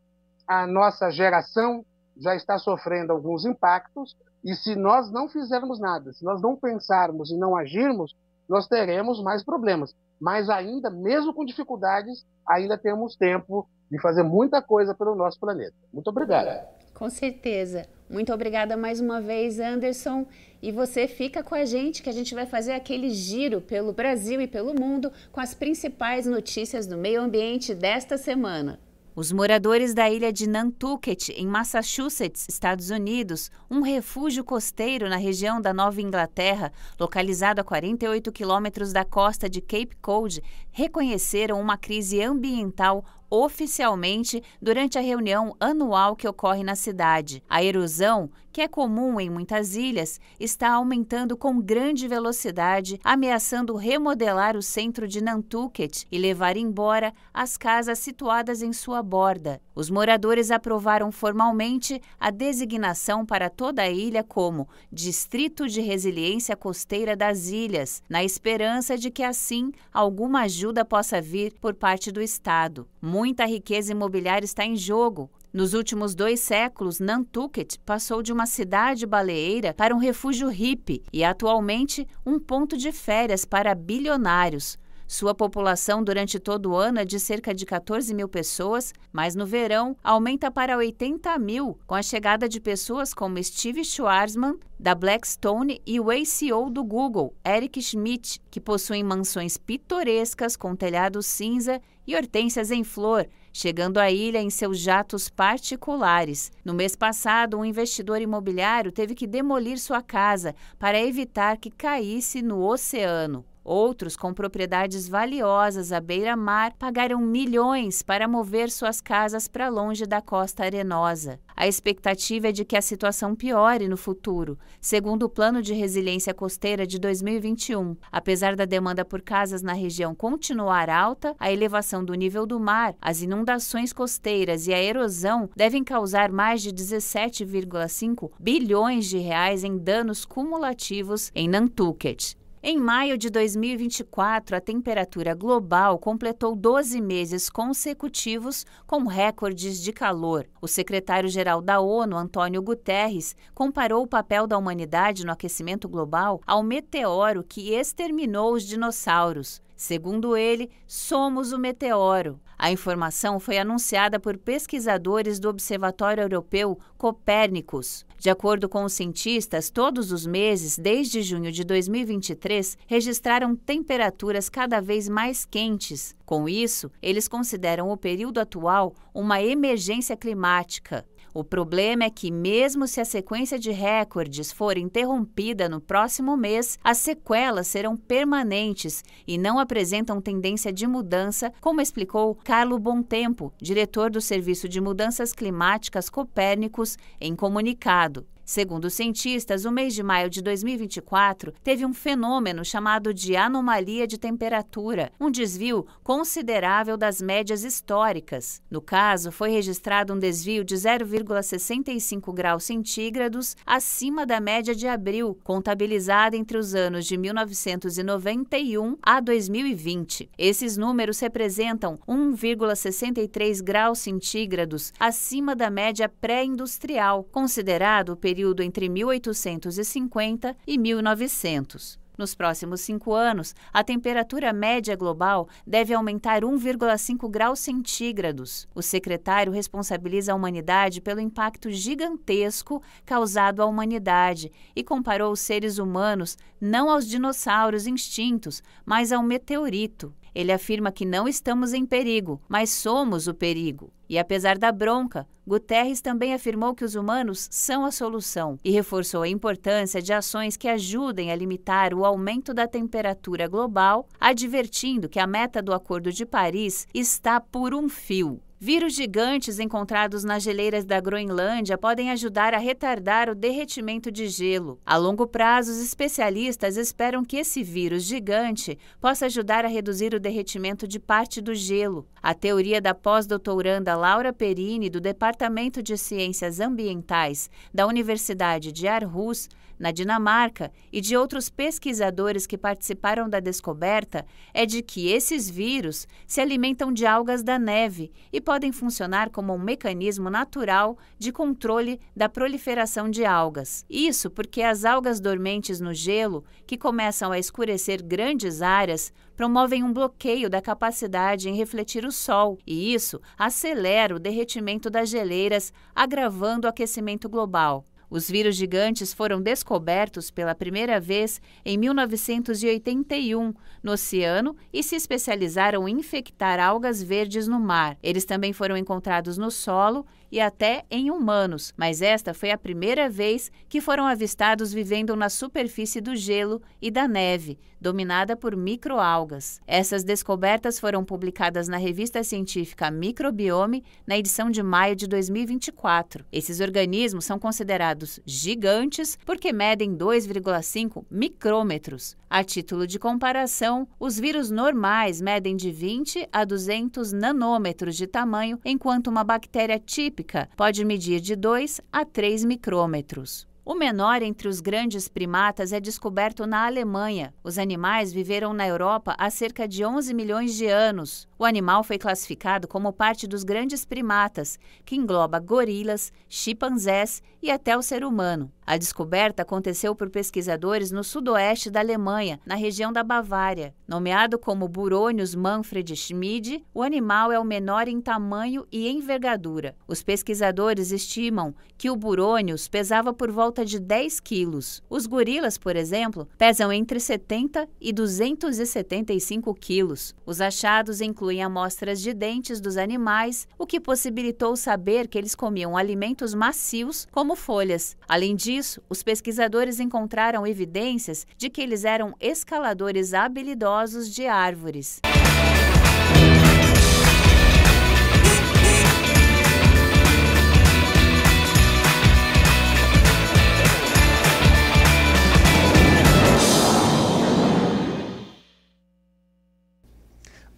a nossa geração já está sofrendo alguns impactos, e se nós não fizermos nada, se nós não pensarmos e não agirmos, nós teremos mais problemas. Mas ainda, mesmo com dificuldades, ainda temos tempo de fazer muita coisa pelo nosso planeta. Muito obrigado. Com certeza. Muito obrigada mais uma vez, Anderson. E você fica com a gente, que a gente vai fazer aquele giro pelo Brasil e pelo mundo com as principais notícias do meio ambiente desta semana. Os moradores da ilha de Nantucket, em Massachusetts, Estados Unidos, um refúgio costeiro na região da Nova Inglaterra, localizado a 48 quilômetros da costa de Cape Cod, reconheceram uma crise ambiental oficialmente durante a reunião anual que ocorre na cidade. A erosão, que é comum em muitas ilhas, está aumentando com grande velocidade, ameaçando remodelar o centro de Nantucket e levar embora as casas situadas em sua borda. Os moradores aprovaram formalmente a designação para toda a ilha como Distrito de Resiliência Costeira das Ilhas, na esperança de que assim alguma ajuda possa vir por parte do Estado. Muita riqueza imobiliária está em jogo. Nos últimos dois séculos, Nantucket passou de uma cidade baleeira para um refúgio hippie e, atualmente, um ponto de férias para bilionários. Sua população durante todo o ano é de cerca de 14 mil pessoas, mas no verão aumenta para 80 mil com a chegada de pessoas como Steve Schwarzman, da Blackstone, e o ACO ceo do Google, Eric Schmidt, que possuem mansões pitorescas com telhado cinza e hortênsias em flor, chegando à ilha em seus jatos particulares. No mês passado, um investidor imobiliário teve que demolir sua casa para evitar que caísse no oceano. Outros, com propriedades valiosas à beira-mar, pagaram milhões para mover suas casas para longe da costa arenosa. A expectativa é de que a situação piore no futuro, segundo o Plano de Resiliência Costeira de 2021. Apesar da demanda por casas na região continuar alta, a elevação do nível do mar, as inundações costeiras e a erosão devem causar mais de 17,5 bilhões de reais em danos cumulativos em Nantucket. Em maio de 2024, a temperatura global completou 12 meses consecutivos com recordes de calor. O secretário-geral da ONU, Antônio Guterres, comparou o papel da humanidade no aquecimento global ao meteoro que exterminou os dinossauros. Segundo ele, somos o meteoro. A informação foi anunciada por pesquisadores do Observatório Europeu Copérnicos. De acordo com os cientistas, todos os meses, desde junho de 2023, registraram temperaturas cada vez mais quentes. Com isso, eles consideram o período atual uma emergência climática. O problema é que, mesmo se a sequência de recordes for interrompida no próximo mês, as sequelas serão permanentes e não apresentam tendência de mudança, como explicou Carlo Bontempo, diretor do Serviço de Mudanças Climáticas Copérnicos, em comunicado. Segundo os cientistas, o mês de maio de 2024 teve um fenômeno chamado de anomalia de temperatura, um desvio considerável das médias históricas. No caso, foi registrado um desvio de 0,65 graus centígrados acima da média de abril, contabilizada entre os anos de 1991 a 2020. Esses números representam 1,63 graus centígrados acima da média pré-industrial, considerado o período período entre 1850 e 1900. Nos próximos cinco anos, a temperatura média global deve aumentar 1,5 graus centígrados. O secretário responsabiliza a humanidade pelo impacto gigantesco causado à humanidade e comparou os seres humanos não aos dinossauros extintos, mas ao meteorito. Ele afirma que não estamos em perigo, mas somos o perigo. E apesar da bronca, Guterres também afirmou que os humanos são a solução e reforçou a importância de ações que ajudem a limitar o aumento da temperatura global, advertindo que a meta do Acordo de Paris está por um fio. Vírus gigantes encontrados nas geleiras da Groenlândia podem ajudar a retardar o derretimento de gelo. A longo prazo, os especialistas esperam que esse vírus gigante possa ajudar a reduzir o derretimento de parte do gelo. A teoria da pós-doutoranda Laura Perini, do Departamento de Ciências Ambientais da Universidade de Aarhus, na Dinamarca e de outros pesquisadores que participaram da descoberta é de que esses vírus se alimentam de algas da neve e podem funcionar como um mecanismo natural de controle da proliferação de algas. Isso porque as algas dormentes no gelo, que começam a escurecer grandes áreas, promovem um bloqueio da capacidade em refletir o sol, e isso acelera o derretimento das geleiras, agravando o aquecimento global. Os vírus gigantes foram descobertos pela primeira vez em 1981 no oceano e se especializaram em infectar algas verdes no mar. Eles também foram encontrados no solo e até em humanos, mas esta foi a primeira vez que foram avistados vivendo na superfície do gelo e da neve, dominada por microalgas. Essas descobertas foram publicadas na revista científica Microbiome na edição de maio de 2024. Esses organismos são considerados gigantes porque medem 2,5 micrômetros. A título de comparação, os vírus normais medem de 20 a 200 nanômetros de tamanho, enquanto uma bactéria típica típica pode medir de 2 a 3 micrômetros. O menor entre os grandes primatas é descoberto na Alemanha. Os animais viveram na Europa há cerca de 11 milhões de anos. O animal foi classificado como parte dos grandes primatas, que engloba gorilas, chimpanzés e até o ser humano. A descoberta aconteceu por pesquisadores no sudoeste da Alemanha, na região da Bavária. Nomeado como Buronius Manfred Schmid, o animal é o menor em tamanho e envergadura. Os pesquisadores estimam que o Buronius pesava por volta de 10 quilos. Os gorilas, por exemplo, pesam entre 70 e 275 quilos. Os achados incluem amostras de dentes dos animais, o que possibilitou saber que eles comiam alimentos macios, como folhas. Além disso, disso, os pesquisadores encontraram evidências de que eles eram escaladores habilidosos de árvores.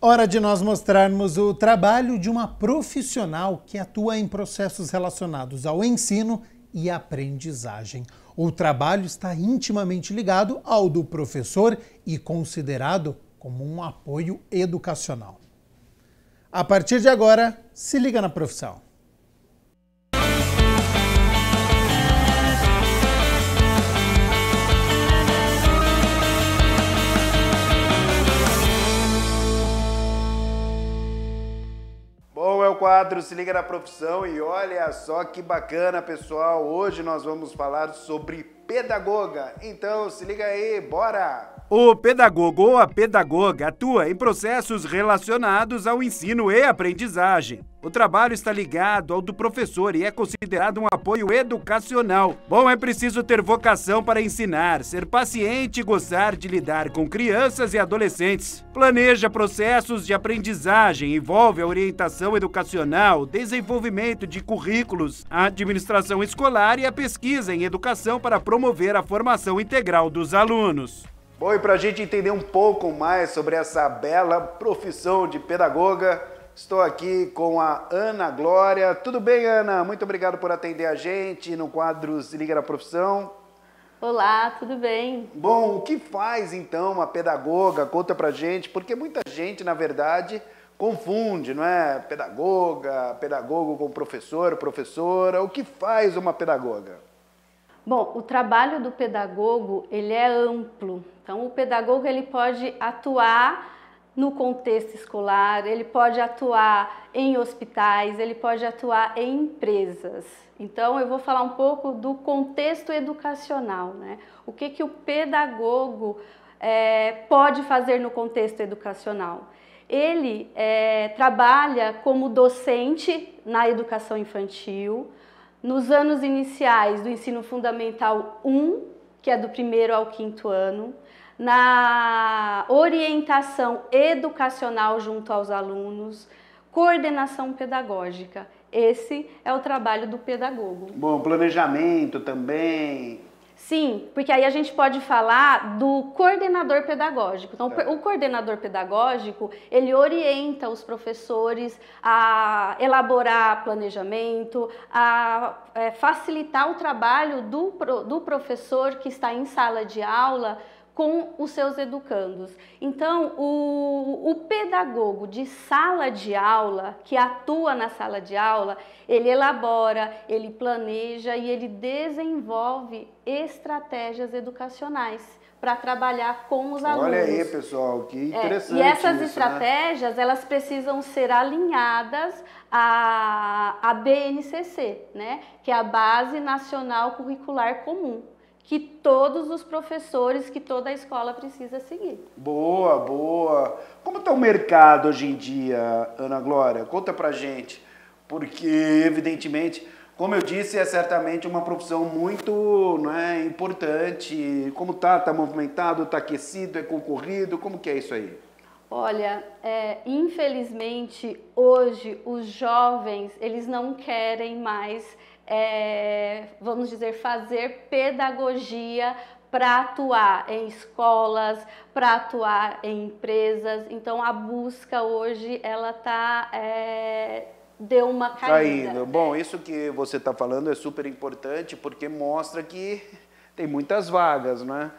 Hora de nós mostrarmos o trabalho de uma profissional que atua em processos relacionados ao ensino e aprendizagem. O trabalho está intimamente ligado ao do professor e considerado como um apoio educacional. A partir de agora, se liga na profissão. o quadro Se Liga na Profissão e olha só que bacana, pessoal. Hoje nós vamos falar sobre pedagoga. Então se liga aí, bora! O pedagogo ou a pedagoga atua em processos relacionados ao ensino e aprendizagem. O trabalho está ligado ao do professor e é considerado um apoio educacional. Bom, é preciso ter vocação para ensinar, ser paciente e gostar de lidar com crianças e adolescentes. Planeja processos de aprendizagem, envolve a orientação educacional, desenvolvimento de currículos, a administração escolar e a pesquisa em educação para promover a formação integral dos alunos. Bom, e para a gente entender um pouco mais sobre essa bela profissão de pedagoga, Estou aqui com a Ana Glória. Tudo bem, Ana? Muito obrigado por atender a gente no quadro Se Liga na Profissão. Olá, tudo bem? Bom, o que faz então uma pedagoga? Conta pra gente, porque muita gente, na verdade, confunde, não é? Pedagoga, pedagogo com professor, professora. O que faz uma pedagoga? Bom, o trabalho do pedagogo ele é amplo. Então, o pedagogo ele pode atuar no contexto escolar, ele pode atuar em hospitais, ele pode atuar em empresas. Então eu vou falar um pouco do contexto educacional, né? O que, que o pedagogo é, pode fazer no contexto educacional? Ele é, trabalha como docente na educação infantil, nos anos iniciais do ensino fundamental 1, que é do primeiro ao quinto ano, na orientação educacional junto aos alunos, coordenação pedagógica. Esse é o trabalho do pedagogo. Bom, planejamento também. Sim, porque aí a gente pode falar do coordenador pedagógico. Então, é. o coordenador pedagógico, ele orienta os professores a elaborar planejamento, a é, facilitar o trabalho do, do professor que está em sala de aula com os seus educandos. Então, o, o, pedagogo de sala de aula, que atua na sala de aula, ele elabora, ele planeja e ele desenvolve estratégias educacionais para trabalhar com os Olha alunos. Olha aí, pessoal, que interessante. É, e essas isso, né? estratégias, né? elas precisam ser alinhadas à, à BNCC, né? que é a Base Nacional Curricular Comum que todos os professores, que toda a escola precisa seguir. Boa, boa. Como está o mercado hoje em dia, Ana Glória? Conta pra gente, porque evidentemente, como eu disse, é certamente uma profissão muito né, importante. Como tá? Tá movimentado? Tá aquecido? É concorrido? Como que é isso aí? Olha, é, infelizmente hoje os jovens eles não querem mais é, vamos dizer, fazer pedagogia para atuar em escolas, para atuar em empresas. Então a busca hoje ela tá é, deu uma tá caída. Caindo. Bom, isso que você está falando é super importante porque mostra que tem muitas vagas, né?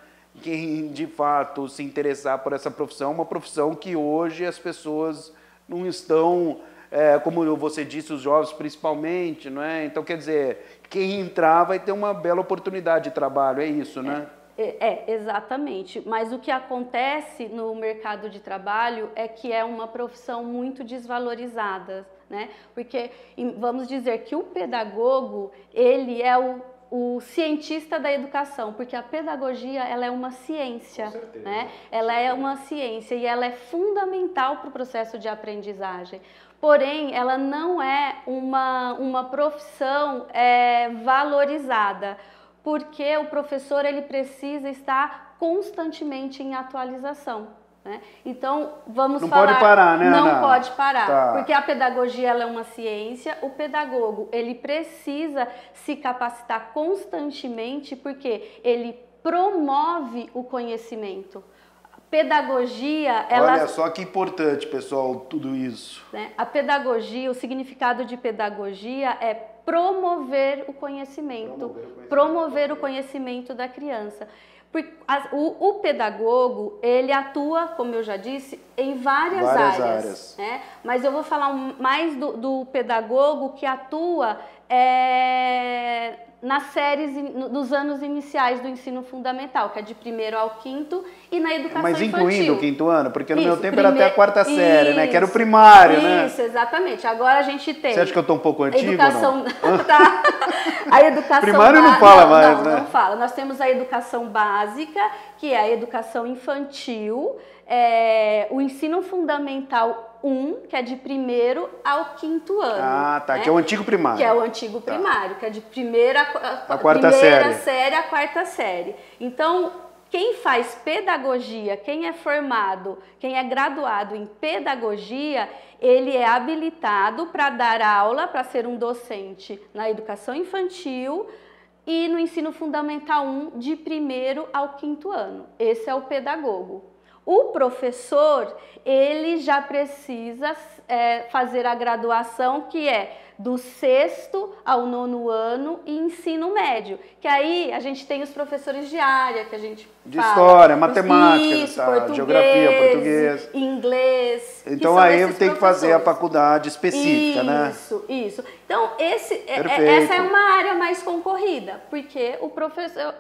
Quem de fato se interessar por essa profissão, uma profissão que hoje as pessoas não estão é, como você disse, os jovens principalmente, não é? Então, quer dizer, quem entrar vai ter uma bela oportunidade de trabalho, é isso, né? É, é, é exatamente. Mas o que acontece no mercado de trabalho é que é uma profissão muito desvalorizada, né? Porque vamos dizer que o pedagogo, ele é o o cientista da educação, porque a pedagogia ela é uma ciência, certeza, né? Ela é uma ciência e ela é fundamental para o processo de aprendizagem. Porém, ela não é uma, uma profissão é, valorizada, porque o professor ele precisa estar constantemente em atualização. Né? Então, vamos não falar... Não pode parar, né, Não Ana? pode parar, tá. porque a pedagogia ela é uma ciência, o pedagogo ele precisa se capacitar constantemente, porque ele promove o conhecimento. Pedagogia, ela... Olha só que importante, pessoal, tudo isso. Né? A pedagogia, o significado de pedagogia é promover o conhecimento, promover o conhecimento, promover o conhecimento da criança. O, o, pedagogo, ele atua, como eu já disse, em várias, várias áreas. áreas. Né? Mas eu vou falar mais do, do pedagogo que atua é, nas séries nos anos iniciais do ensino fundamental, que é de primeiro ao quinto, e na educação infantil. Mas incluindo o quinto ano, porque no isso, meu tempo era até a quarta série, isso, né? Que era o primário, isso, né? Isso, exatamente. Agora a gente tem. Você acha que eu estou um pouco antigo? Educação... Não? (laughs) (laughs) tá. A educação primário não fala não, mais, não, né? Não fala. Nós temos a educação básica, que é a educação infantil, é... o ensino fundamental 1, que é de primeiro ao quinto ano. Ah, tá, né? que é o né? antigo primário. Que é o antigo tá. primário, que é de primeira, a, a quarta primeira série. série quarta série. Então, quem faz pedagogia, quem é formado, quem é graduado em pedagogia, ele é habilitado para dar aula, para ser um docente na educação infantil e no ensino fundamental 1, de primeiro ao quinto ano. Esse é o pedagogo. O professor, ele já precisa é, fazer a graduação que é do sexto ao nono ano e ensino médio. Que aí a gente tem os professores de área que a gente de fala, história, matemática, isso, tá, português, geografia, português, inglês. Então aí tem que fazer a faculdade específica, isso, né? Isso, isso. Então esse, é, é essa é uma área mais concorrida, porque o professor,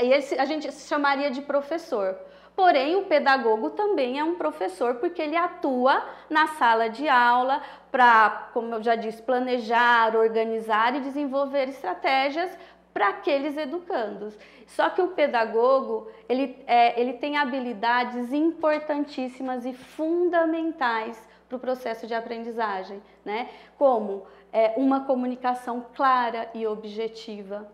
esse, a gente se chamaria de professor. Porém, o pedagogo também é um professor porque ele atua na sala de aula para, como eu já disse, planejar, organizar e desenvolver estratégias para aqueles educandos. Só que o pedagogo ele, é, ele tem habilidades importantíssimas e fundamentais para o processo de aprendizagem, né? Como é, uma comunicação clara e objetiva,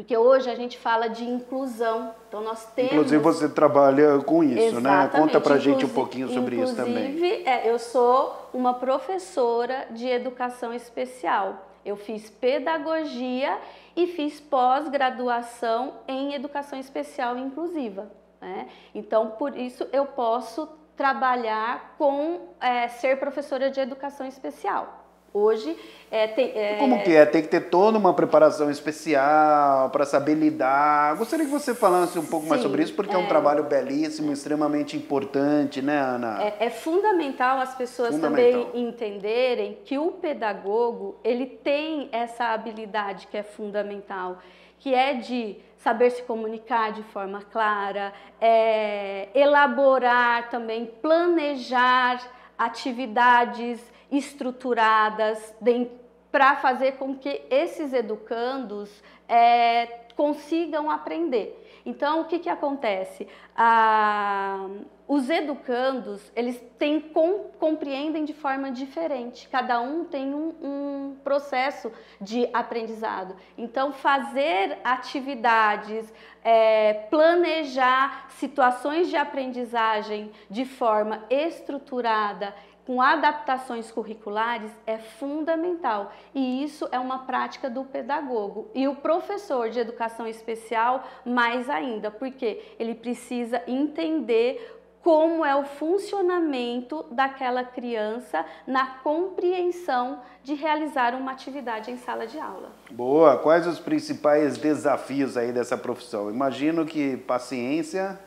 porque hoje a gente fala de inclusão. Então nós temos. Inclusive você trabalha com isso, Exatamente. né? Conta pra inclusive, gente um pouquinho sobre isso também. Inclusive, é, eu sou uma professora de educação especial. Eu fiz pedagogia e fiz pós-graduação em educação especial inclusiva. Né? Então, por isso eu posso trabalhar com é, ser professora de educação especial. Hoje é, tem, é... Como que é? Tem que ter toda uma preparação especial para saber lidar. Gostaria que você falasse um pouco Sim, mais sobre isso, porque é, é um trabalho belíssimo, extremamente importante, né, Ana? É, é fundamental as pessoas fundamental. também entenderem que o pedagogo ele tem essa habilidade que é fundamental, que é de saber se comunicar de forma clara, é, elaborar também, planejar atividades estruturadas para fazer com que esses educandos é, consigam aprender. Então, o que, que acontece? Ah, os educandos, eles têm, com, compreendem de forma diferente, cada um tem um, um, processo de aprendizado. Então, fazer atividades, é, planejar situações de aprendizagem de forma estruturada com adaptações curriculares é fundamental e isso é uma prática do pedagogo e o professor de educação especial mais ainda, porque ele precisa entender como é o funcionamento daquela criança na compreensão de realizar uma atividade em sala de aula. Boa! Quais os principais desafios aí dessa profissão? Imagino que paciência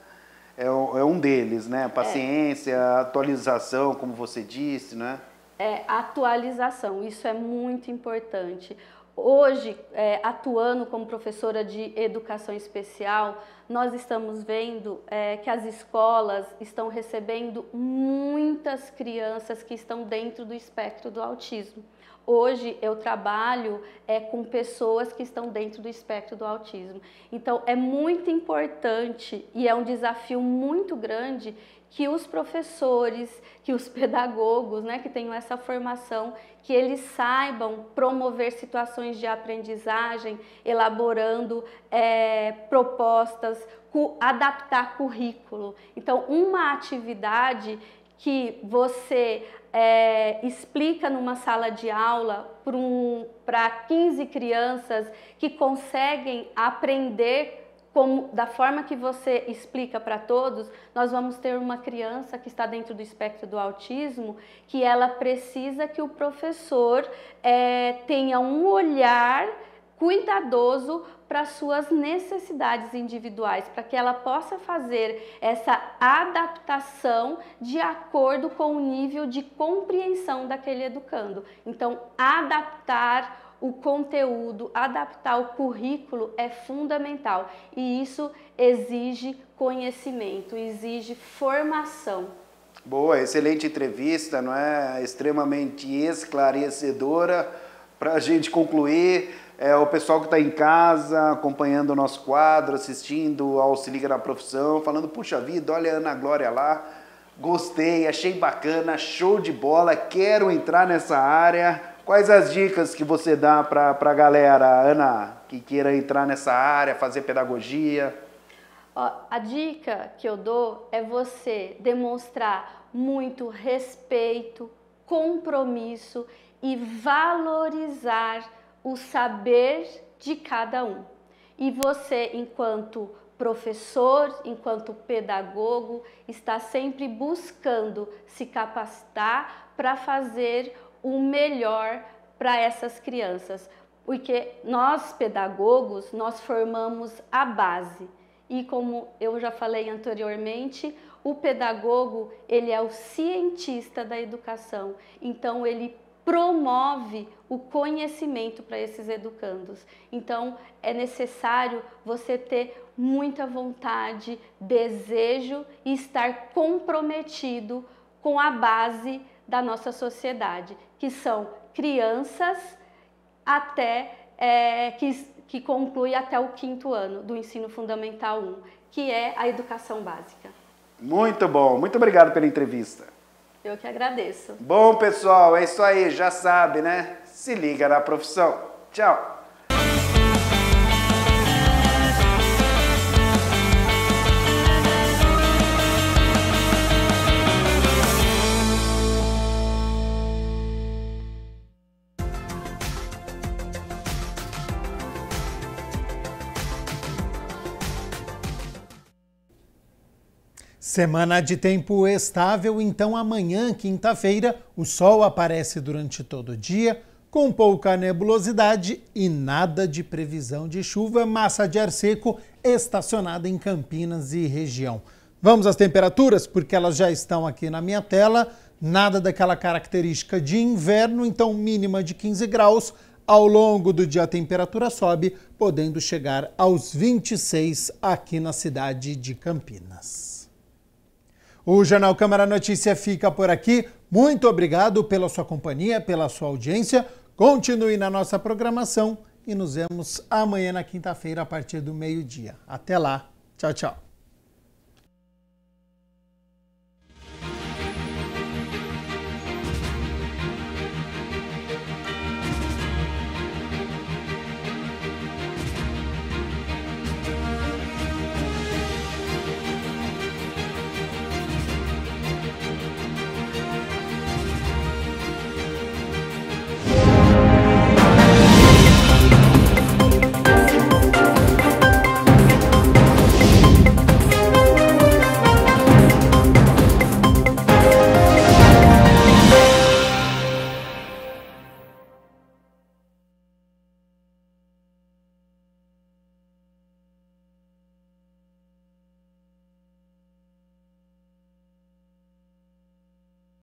é, é um deles, né? É. Paciência, é. atualização, como você disse, né? É, atualização, isso é muito importante. Hoje, é, atuando como professora de educação especial, nós estamos vendo é, que as escolas estão recebendo muitas crianças que estão dentro do espectro do autismo. Hoje eu trabalho é, com pessoas que estão dentro do espectro do autismo. Então é muito importante e é um desafio muito grande que os professores, que os pedagogos, né, que tenham essa formação, que eles saibam promover situações de aprendizagem, elaborando é, propostas, adaptar currículo. Então, uma atividade que você é, explica numa sala de aula para um, 15 crianças que conseguem aprender como, da forma que você explica para todos, nós vamos ter uma criança que está dentro do espectro do autismo que ela precisa que o professor é, tenha um olhar cuidadoso para suas necessidades individuais, para que ela possa fazer essa adaptação de acordo com o nível de compreensão daquele educando. Então, adaptar o conteúdo, adaptar o currículo é fundamental e isso exige conhecimento, exige formação. Boa, excelente entrevista, não é? Extremamente esclarecedora para a gente concluir é o pessoal que está em casa acompanhando o nosso quadro, assistindo ao Se Liga na Profissão, falando: puxa vida, olha a Ana Glória lá, gostei, achei bacana, show de bola, quero entrar nessa área. Quais as dicas que você dá para a galera, Ana, que queira entrar nessa área, fazer pedagogia? Ó, a dica que eu dou é você demonstrar muito respeito, compromisso e valorizar o saber de cada um. E você, enquanto professor, enquanto pedagogo, está sempre buscando se capacitar para fazer o melhor para essas crianças, porque nós pedagogos, nós formamos a base. E como eu já falei anteriormente, o pedagogo, ele é o cientista da educação. Então ele promove o conhecimento para esses educandos. Então, é necessário você ter muita vontade, desejo e estar comprometido com a base da nossa sociedade, que são crianças até é, que, que conclui até o quinto ano do ensino fundamental 1, que é a educação básica. Muito bom, muito obrigado pela entrevista. Eu que agradeço. Bom, pessoal, é isso aí, já sabe, né? Se liga na profissão. Tchau! Semana de tempo estável, então amanhã, quinta-feira, o sol aparece durante todo o dia, com pouca nebulosidade e nada de previsão de chuva, massa de ar seco estacionada em Campinas e região. Vamos às temperaturas, porque elas já estão aqui na minha tela. Nada daquela característica de inverno, então mínima de 15 graus. Ao longo do dia a temperatura sobe, podendo chegar aos 26 aqui na cidade de Campinas. O Jornal Câmara Notícia fica por aqui. Muito obrigado pela sua companhia, pela sua audiência. Continue na nossa programação e nos vemos amanhã na quinta-feira a partir do meio-dia. Até lá. Tchau, tchau.